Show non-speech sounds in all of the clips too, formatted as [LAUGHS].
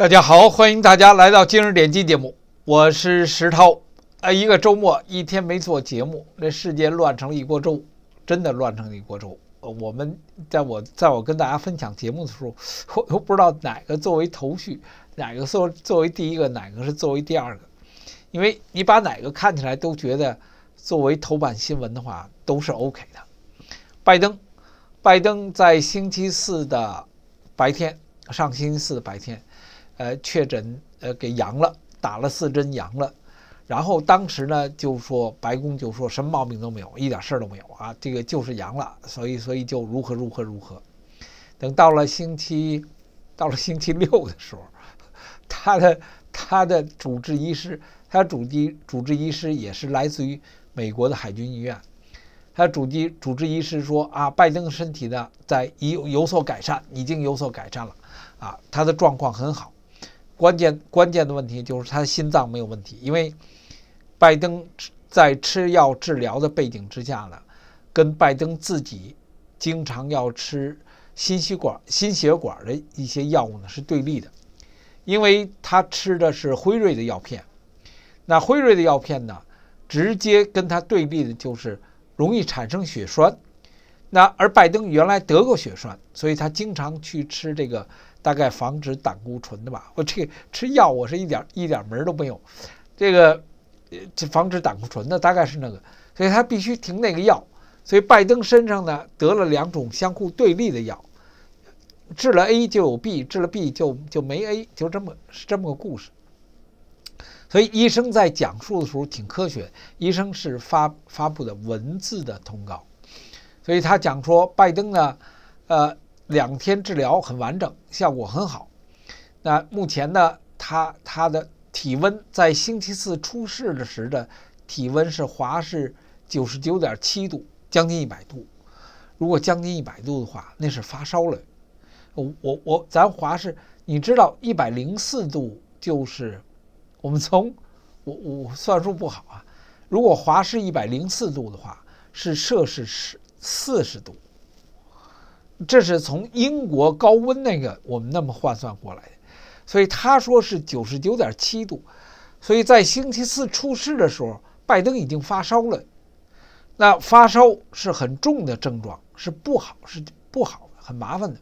大家好，欢迎大家来到今日点击节目，我是石涛。呃，一个周末一天没做节目，这世界乱成了一锅粥，真的乱成了一锅粥。我们在我在我跟大家分享节目的时候，[LAUGHS] 我都不知道哪个作为头绪，哪个作作为第一个，哪个是作为第二个，因为你把哪个看起来都觉得作为头版新闻的话都是 OK 的。拜登，拜登在星期四的白天，上星期四的白天。呃，确诊，呃，给阳了，打了四针阳了，然后当时呢就说白宫就说什么毛病都没有，一点事儿都没有啊，这个就是阳了，所以所以就如何如何如何，等到了星期，到了星期六的时候，他的他的主治医师，他主机主治医师也是来自于美国的海军医院，他主机主治医师说啊，拜登身体呢在有有所改善，已经有所改善了，啊，他的状况很好。关键关键的问题就是他的心脏没有问题，因为拜登在吃药治疗的背景之下呢，跟拜登自己经常要吃心血管、心血管的一些药物呢是对立的，因为他吃的是辉瑞的药片，那辉瑞的药片呢，直接跟他对立的就是容易产生血栓。那而拜登原来得过血栓，所以他经常去吃这个大概防止胆固醇的吧。我这个吃药，我是一点一点门都没有。这个就防止胆固醇的，大概是那个，所以他必须停那个药。所以拜登身上呢得了两种相互对立的药，治了 A 就有 B，治了 B 就就没 A，就这么是这么个故事。所以医生在讲述的时候挺科学，医生是发发布的文字的通告。所以他讲说，拜登呢，呃，两天治疗很完整，效果很好。那目前呢，他他的体温在星期四出事的时的体温是华氏九十九点七度，将近一百度。如果将近一百度的话，那是发烧了。我我我，咱华氏，你知道一百零四度就是我们从 [LAUGHS] 我我算数不好啊。如果华氏一百零四度的话，是摄氏十。四十度，这是从英国高温那个我们那么换算过来的，所以他说是九十九点七度，所以在星期四出事的时候，拜登已经发烧了，那发烧是很重的症状，是不好，是不好，很麻烦的。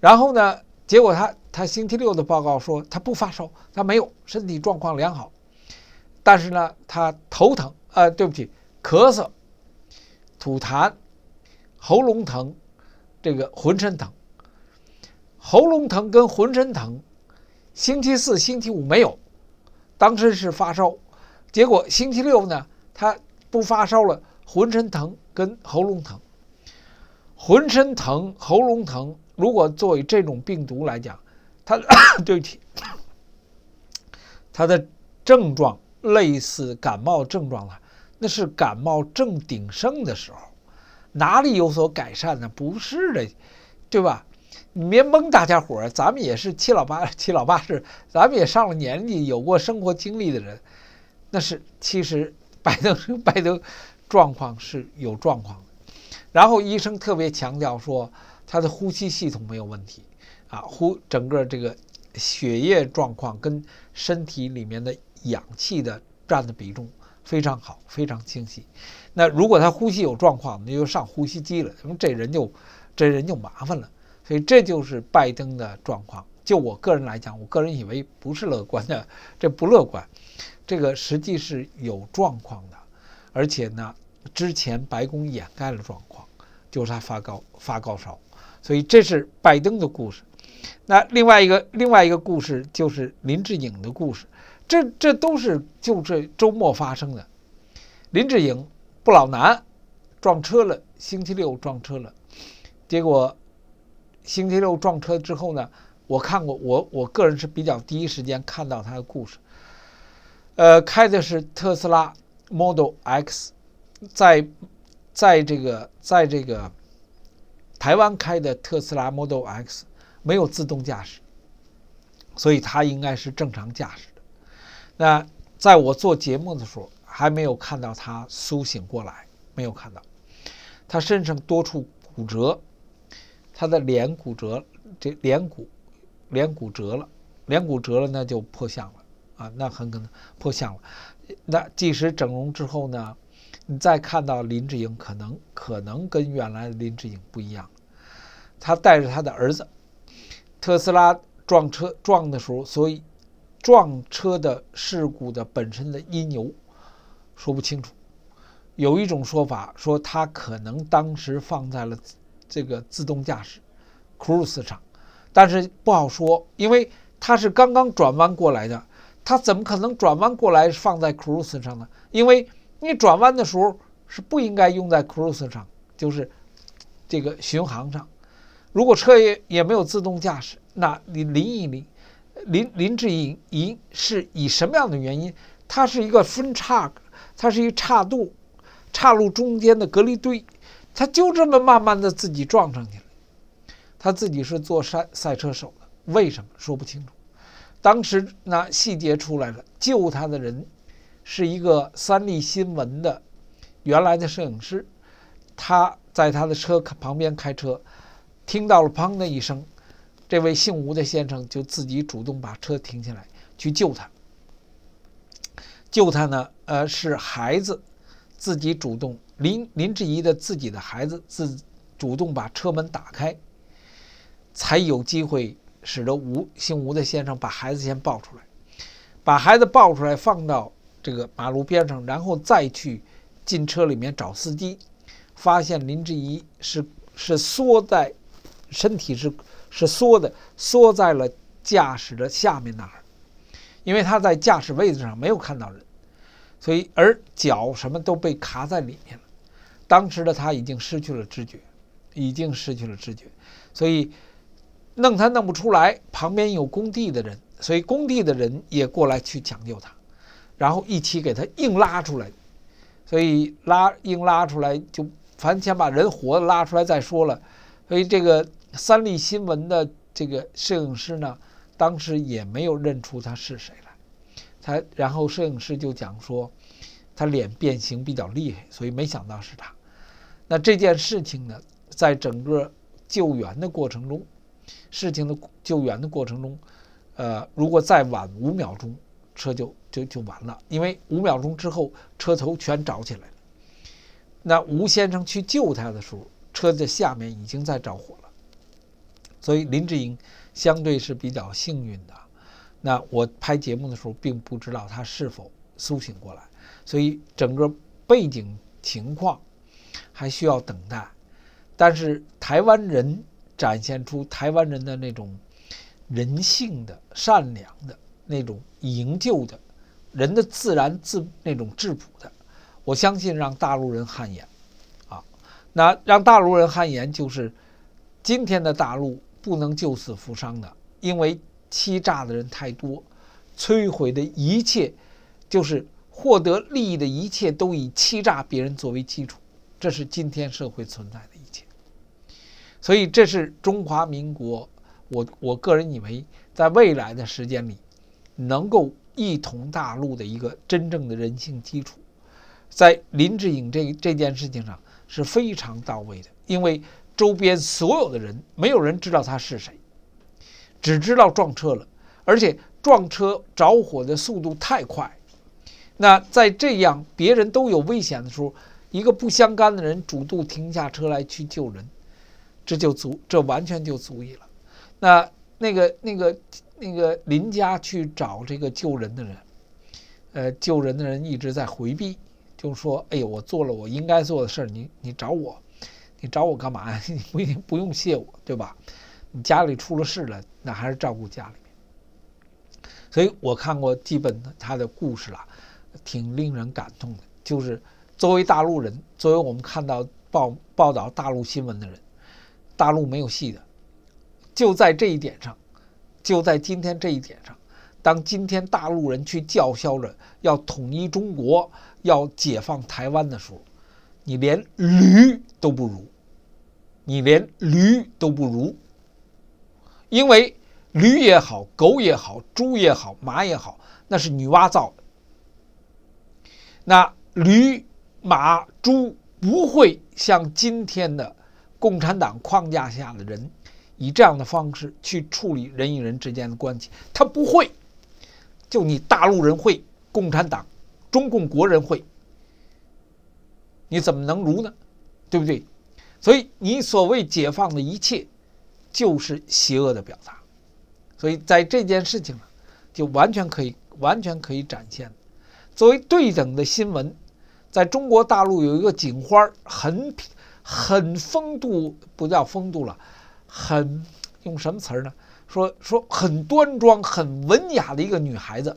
然后呢，结果他他星期六的报告说他不发烧，他没有身体状况良好，但是呢，他头疼，呃，对不起，咳嗽。吐痰，喉咙疼，这个浑身疼。喉咙疼跟浑身疼，星期四、星期五没有，当时是发烧。结果星期六呢，他不发烧了，浑身疼跟喉咙疼。浑身疼、喉咙疼，如果作为这种病毒来讲，他 [COUGHS] 对不起，他的症状类似感冒症状了。那是感冒正鼎盛的时候，哪里有所改善呢？不是的，对吧？你别蒙大家伙儿，咱们也是七老八 [LAUGHS] 七老八十，咱们也上了年纪，有过生活经历的人，那是其实拜登拜登状况是有状况。然后医生特别强调说，他的呼吸系统没有问题啊，呼整个这个血液状况跟身体里面的氧气的占的比重。非常好，非常清晰。那如果他呼吸有状况，那就上呼吸机了。那么这人就，这人就麻烦了。所以这就是拜登的状况。就我个人来讲，我个人以为不是乐观的，这不乐观。这个实际是有状况的，而且呢，之前白宫掩盖了状况，就是他发高发高烧。所以这是拜登的故事。那另外一个另外一个故事就是林志颖的故事，这这都是就这周末发生的。林志颖不老男撞车了，星期六撞车了。结果星期六撞车之后呢，我看过，我我个人是比较第一时间看到他的故事。呃，开的是特斯拉 Model X，在在这个在这个台湾开的特斯拉 Model X。没有自动驾驶，所以他应该是正常驾驶的。那在我做节目的时候，还没有看到他苏醒过来，没有看到。他身上多处骨折，他的脸骨折，这脸骨脸骨折了，脸骨折了那就破相了啊，那很可能破相了。那即使整容之后呢，你再看到林志颖，可能可能跟原来的林志颖不一样。他带着他的儿子。特斯拉撞车撞的时候，所以撞车的事故的本身的因由说不清楚。有一种说法说他可能当时放在了这个自动驾驶 Cruise 上，但是不好说，因为他是刚刚转弯过来的，他怎么可能转弯过来放在 Cruise 上呢？因为你转弯的时候是不应该用在 Cruise 上，就是这个巡航上。如果车也也没有自动驾驶，那你林一林林林志颖一是以什么样的原因？他是一个分叉，他是一个岔路，岔路中间的隔离堆，他就这么慢慢的自己撞上去了。他自己是做赛赛车手的，为什么说不清楚？当时那细节出来了，救他的人是一个三立新闻的原来的摄影师，他在他的车旁边开车。听到了“砰”的一声，这位姓吴的先生就自己主动把车停下来，去救他。救他呢，呃，是孩子自己主动，林林志怡的自己的孩子自主动把车门打开，才有机会使得吴姓吴的先生把孩子先抱出来，把孩子抱出来放到这个马路边上，然后再去进车里面找司机，发现林志怡是是缩在。身体是是缩的，缩在了驾驶的下面那儿，因为他在驾驶位置上没有看到人，所以而脚什么都被卡在里面了。当时的他已经失去了知觉，已经失去了知觉，所以弄他弄不出来。旁边有工地的人，所以工地的人也过来去抢救他，然后一起给他硬拉出来。所以拉硬拉出来，就反正先把人活的拉出来再说了。所以这个。三立新闻的这个摄影师呢，当时也没有认出他是谁来。他然后摄影师就讲说，他脸变形比较厉害，所以没想到是他。那这件事情呢，在整个救援的过程中，事情的救援的过程中，呃，如果再晚五秒钟，车就就就完了，因为五秒钟之后车头全着起来了。那吴先生去救他的时候，车的下面已经在着火了。所以林志颖相对是比较幸运的。那我拍节目的时候，并不知道他是否苏醒过来，所以整个背景情况还需要等待。但是台湾人展现出台湾人的那种人性的、善良的、那种营救的、人的自然自那种质朴的，我相信让大陆人汗颜啊。那让大陆人汗颜，就是今天的大陆。不能救死扶伤的，因为欺诈的人太多，摧毁的一切，就是获得利益的一切都以欺诈别人作为基础，这是今天社会存在的一切。所以，这是中华民国，我我个人以为，在未来的时间里，能够一统大陆的一个真正的人性基础，在林志颖这这件事情上是非常到位的，因为。周边所有的人，没有人知道他是谁，只知道撞车了，而且撞车着火的速度太快。那在这样别人都有危险的时候，一个不相干的人主动停下车来去救人，这就足，这完全就足以了。那那个那个那个邻家去找这个救人的人，呃，救人的人一直在回避，就说：“哎，我做了我应该做的事儿，你你找我。”你找我干嘛呀？[LAUGHS] 你不不用谢我，对吧？你家里出了事了，那还是照顾家里。所以我看过基本他的故事了，挺令人感动的。就是作为大陆人，作为我们看到报报道大陆新闻的人，大陆没有戏的。就在这一点上，就在今天这一点上，当今天大陆人去叫嚣着要统一中国、要解放台湾的时候，你连驴都不如。你连驴都不如，因为驴也好，狗也好，猪也好，马也好，那是女娲造。的。那驴、马、猪不会像今天的共产党框架下的人以这样的方式去处理人与人之间的关系，他不会。就你大陆人会，共产党、中共国人会，你怎么能如呢？对不对？所以你所谓解放的一切，就是邪恶的表达。所以在这件事情呢，就完全可以完全可以展现作为对等的新闻。在中国大陆有一个警花，很很风度，不叫风度了，很用什么词儿呢？说说很端庄、很文雅的一个女孩子，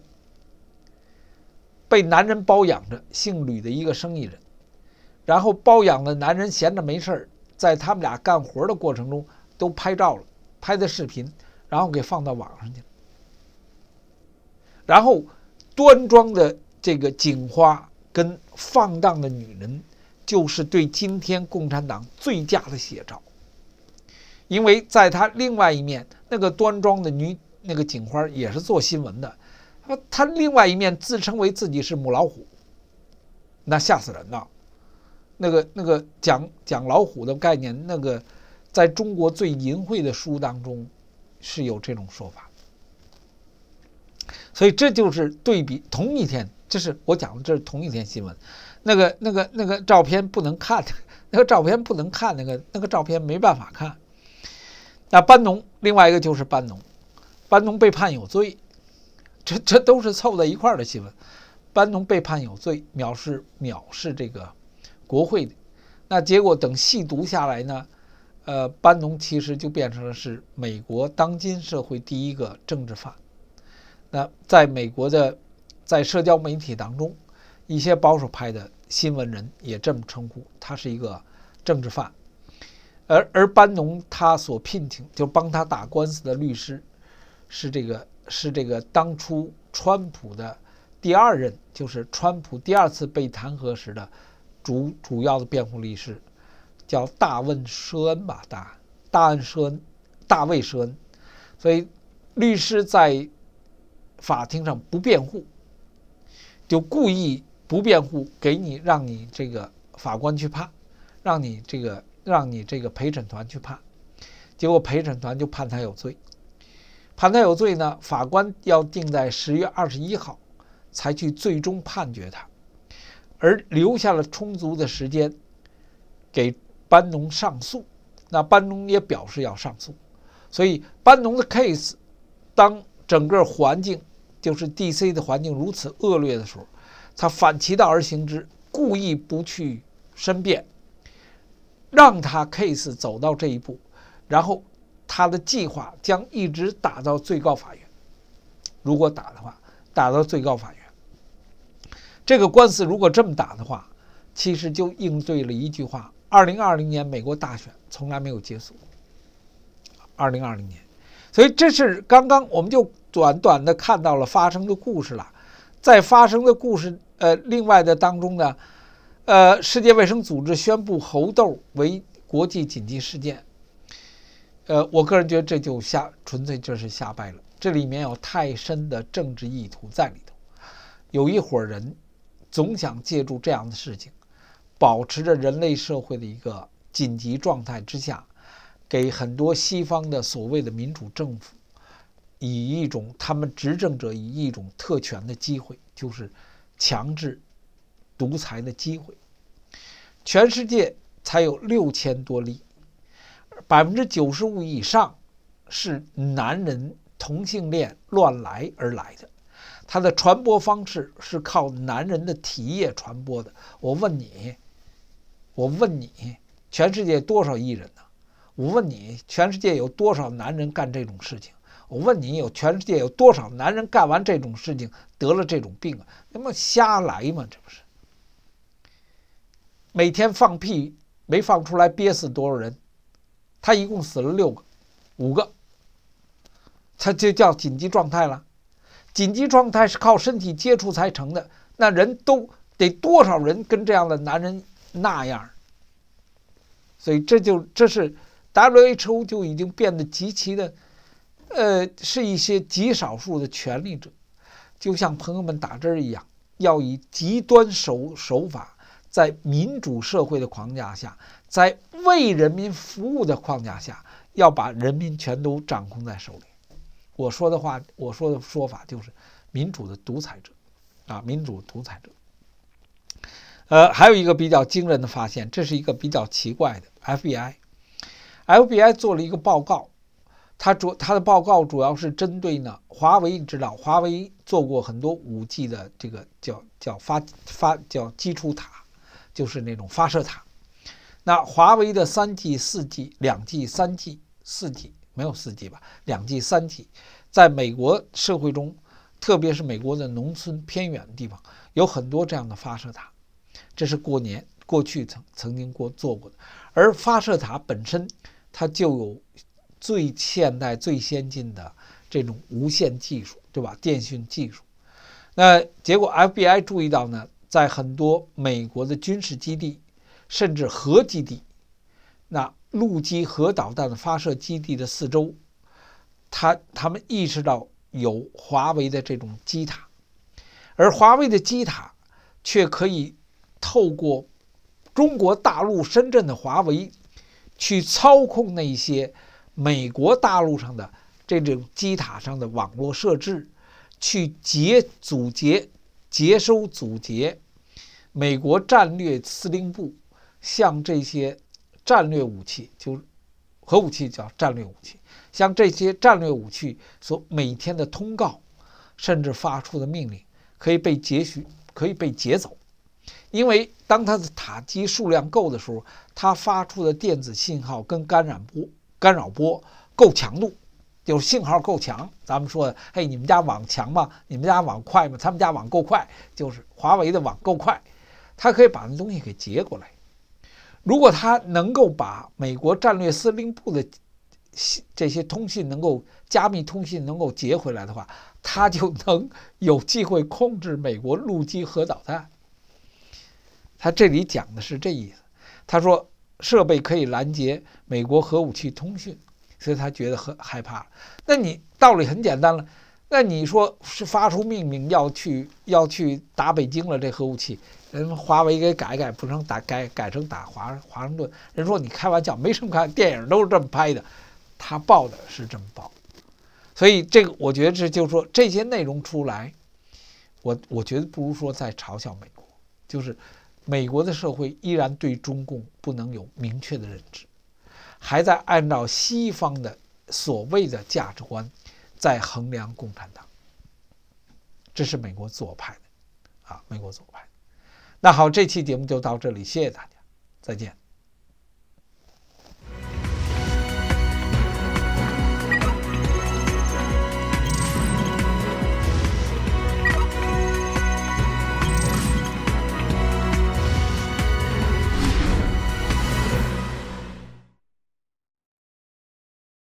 被男人包养着，姓吕的一个生意人，然后包养的男人闲着没事儿。在他们俩干活的过程中，都拍照了，拍的视频，然后给放到网上去了。然后，端庄的这个警花跟放荡的女人，就是对今天共产党最佳的写照。因为在他另外一面，那个端庄的女，那个警花也是做新闻的，他他另外一面自称为自己是母老虎，那吓死人了。那个那个讲讲老虎的概念，那个在中国最淫秽的书当中是有这种说法，所以这就是对比同一天，这是我讲的，这是同一天新闻。那个那个 [LAUGHS] 那个照片不能看，那个照片不能看，那个那个照片没办法看。那班农，另外一个就是班农，班农被判有罪，这这都是凑在一块儿的新闻。班农被判有罪，藐视藐视这个。国会的那结果，等细读下来呢，呃，班农其实就变成了是美国当今社会第一个政治犯。那在美国的，在社交媒体当中，一些保守派的新闻人也这么称呼他，是一个政治犯。而而班农他所聘请就帮他打官司的律师，是这个是这个当初川普的第二任，就是川普第二次被弹劾时的。主主要的辩护律师叫大问施恩吧，大大恩施恩，大卫施恩，所以律师在法庭上不辩护，就故意不辩护，给你让你这个法官去判，让你这个让你这个陪审团去判，结果陪审团就判他有罪，判他有罪呢，法官要定在十月二十一号才去最终判决他。而留下了充足的时间给班农上诉，那班农也表示要上诉，所以班农的 case 当整个环境就是 DC 的环境如此恶劣的时候，他反其道而行之，故意不去申辩，让他 case 走到这一步，然后他的计划将一直打到最高法院，如果打的话，打到最高法院。这个官司如果这么打的话，其实就应对了一句话：二零二零年美国大选从来没有结束。二零二零年，所以这是刚刚我们就短短的看到了发生的故事了。在发生的故事，呃，另外的当中呢，呃，世界卫生组织宣布猴痘为国际紧急事件。呃，我个人觉得这就下纯粹就是下败了，这里面有太深的政治意图在里头，有一伙人。总想借助这样的事情，保持着人类社会的一个紧急状态之下，给很多西方的所谓的民主政府以一种他们执政者以一种特权的机会，就是强制独裁的机会。全世界才有六千多例，百分之九十五以上是男人同性恋乱来而来的。它的传播方式是靠男人的体液传播的。我问你，我问你，全世界多少艺人呢？我问你，全世界有多少男人干这种事情？我问你，有全世界有多少男人干完这种事情得了这种病？他妈瞎来嘛！这不是每天放屁没放出来憋死多少人？他一共死了六个，五个，他就叫紧急状态了。紧急状态是靠身体接触才成的，那人都得多少人跟这样的男人那样，所以这就这是 W H O 就已经变得极其的，呃，是一些极少数的权力者，就像朋友们打针一样，要以极端手手法，在民主社会的框架下，在为人民服务的框架下，要把人民全都掌控在手里。我说的话，我说的说法就是民主的独裁者，啊，民主独裁者。呃，还有一个比较惊人的发现，这是一个比较奇怪的。FBI，FBI 做了一个报告，他主他的报告主要是针对呢，华为。你知道，华为做过很多五 G 的这个叫叫发发叫基础塔，就是那种发射塔。那华为的三 G、四 G、两 G、三 G、四 G。没有四 G 吧，两 G、三 G，在美国社会中，特别是美国的农村偏远的地方，有很多这样的发射塔。这是过年过去曾曾经过做过的，而发射塔本身它就有最现代最先进的这种无线技术，对吧？电信技术。那结果 FBI 注意到呢，在很多美国的军事基地，甚至核基地，那。陆基核导弹发射基地的四周，他他们意识到有华为的这种机塔，而华为的机塔却可以透过中国大陆深圳的华为去操控那些美国大陆上的这种机塔上的网络设置，去截阻截接收阻截美国战略司令部向这些。战略武器就核武器叫战略武器，像这些战略武器所每天的通告，甚至发出的命令，可以被截取，可以被截走。因为当它的塔基数量够的时候，它发出的电子信号跟干扰波干扰波够强度，就是信号够强。咱们说，嘿，你们家网强吗？你们家网快吗？他们家网够快，就是华为的网够快，它可以把那东西给截过来。如果他能够把美国战略司令部的信这些通信能够加密通信能够截回来的话，他就能有机会控制美国陆基核导弹。他这里讲的是这意思，他说设备可以拦截美国核武器通讯，所以他觉得很害怕。那你道理很简单了。那你说是发出命令要去要去打北京了？这核武器，人华为给改改不成，打改改成打华华盛顿。人说你开玩笑，没什么看，电影都是这么拍的，他报的是这么报。所以这个我觉得这就是说这些内容出来，我我觉得不如说在嘲笑美国，就是美国的社会依然对中共不能有明确的认知，还在按照西方的所谓的价值观。在衡量共产党，这是美国左派的啊，美国左派。那好，这期节目就到这里，谢谢大家，再见。